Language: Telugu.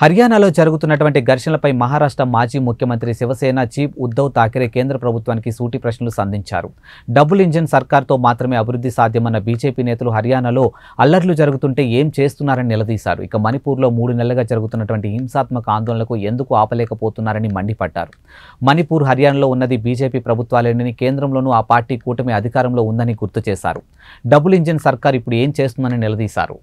హర్యానాలో జరుగుతున్నటువంటి ఘర్షణలపై మహారాష్ట్ర మాజీ ముఖ్యమంత్రి శివసేన చీఫ్ ఉద్దవ్ థాకరే కేంద్ర ప్రభుత్వానికి సూటి ప్రశ్నలు సంధించారు డబుల్ ఇంజిన్ సర్కార్తో మాత్రమే అభివృద్ధి సాధ్యమన్న బీజేపీ నేతలు హర్యానాలో అల్లర్లు జరుగుతుంటే ఏం చేస్తున్నారని నిలదీశారు ఇక మణిపూర్లో మూడు నెలలుగా జరుగుతున్నటువంటి హింసాత్మక ఆందోళనకు ఎందుకు ఆపలేకపోతున్నారని మండిపడ్డారు మణిపూర్ హర్యానాలో ఉన్నది బీజేపీ ప్రభుత్వాలేనని కేంద్రంలోనూ ఆ పార్టీ కూటమి అధికారంలో ఉందని గుర్తు చేశారు డబుల్ ఇంజిన్ సర్కార్ ఇప్పుడు ఏం చేస్తుందని నిలదీశారు